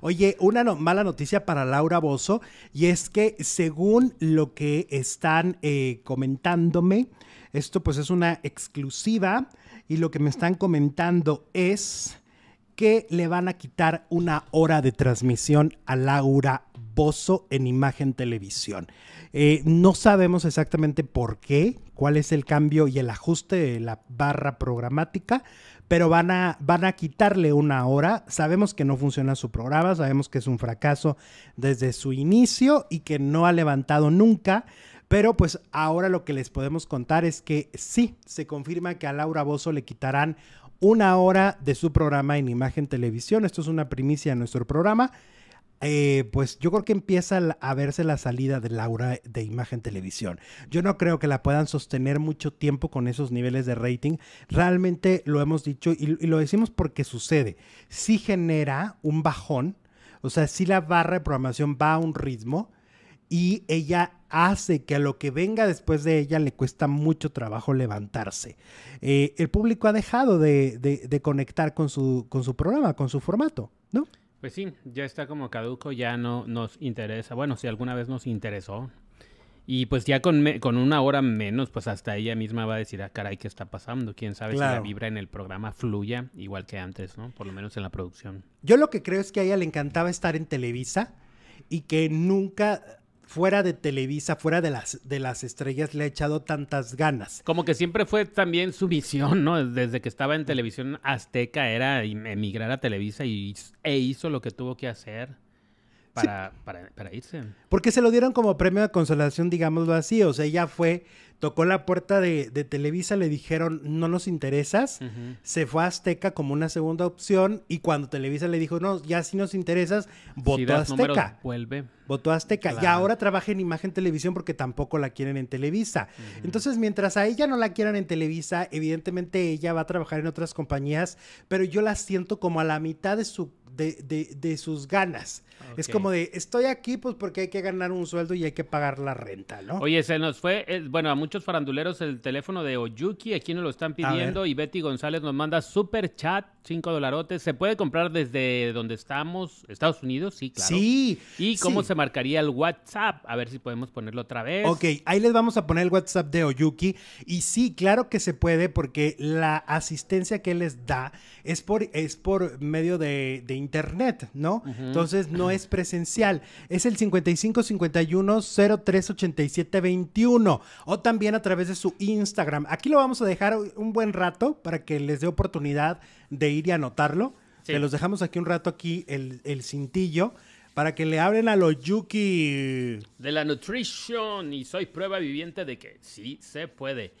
Oye, una mala noticia para Laura Bozo, y es que según lo que están eh, comentándome, esto pues es una exclusiva, y lo que me están comentando es le van a quitar una hora de transmisión a Laura Bozo en Imagen Televisión. Eh, no sabemos exactamente por qué, cuál es el cambio y el ajuste de la barra programática, pero van a, van a quitarle una hora. Sabemos que no funciona su programa, sabemos que es un fracaso desde su inicio y que no ha levantado nunca. Pero pues ahora lo que les podemos contar es que sí, se confirma que a Laura Bozo le quitarán una hora de su programa en Imagen Televisión. Esto es una primicia de nuestro programa. Eh, pues yo creo que empieza a verse la salida de Laura de Imagen Televisión. Yo no creo que la puedan sostener mucho tiempo con esos niveles de rating. Realmente lo hemos dicho y, lo decimos porque sucede. si genera un bajón, o sea, si la barra de programación va a un ritmo y ella hace que a lo que venga después de ella le cuesta mucho trabajo levantarse. Eh, el público ha dejado de, conectar con su, con su programa, con su formato, ¿no? Pues sí, ya está como caduco, ya no nos interesa. Bueno, si alguna vez nos interesó. Y pues ya con, una hora menos, pues hasta ella misma va a decir, ah, caray, ¿qué está pasando? ¿Quién sabe si la vibra en el programa fluya igual que antes, ¿no? Por lo menos en la producción. Yo lo que creo es que a ella le encantaba estar en Televisa y que nunca fuera de Televisa, fuera de las, de las estrellas, le ha echado tantas ganas. Como que siempre fue también su visión, ¿no? Desde que estaba en mm. televisión azteca era em- emigrar a Televisa y, e hizo lo que tuvo que hacer para, irse. Porque se lo dieron como premio de consolación, digámoslo así. O sea, ella fue, tocó la puerta de, Televisa, le dijeron, no nos interesas. Se fue a Azteca como una segunda opción. Y cuando Televisa le dijo, no, ya si nos interesas, votó Azteca. vuelve. Votó Azteca. Y ahora trabaja en Imagen Televisión porque tampoco la quieren en Televisa. Entonces, mientras a ella no la quieran en Televisa, evidentemente ella va a trabajar en otras compañías. Pero yo la siento como a la mitad de su de, sus ganas. Ah, es como de, estoy aquí pues porque hay que ganar un sueldo y hay que pagar la renta, ¿no? Oye, se nos fue, bueno, a muchos faranduleros el teléfono de Oyuki, aquí nos lo están pidiendo y Betty González nos manda super chat, 5 dolarotes. ¿Se puede comprar desde donde estamos, Estados Unidos? Sí, claro. Sí. ¿Y cómo se marcaría el WhatsApp? A ver si podemos ponerlo otra vez. Ok, ahí les vamos a poner el WhatsApp de Oyuki. Y sí, claro que se puede porque la asistencia que les da es por, es por medio de, de internet, ¿no? Entonces no es presencial. Es el 55 51 03 o también a través de su Instagram. Aquí lo vamos a dejar un buen rato para que les dé oportunidad de ir y anotarlo. Se los dejamos aquí un rato aquí el, el cintillo para que le hablen a los Yuki. De la nutrition y soy prueba viviente de que sí se puede.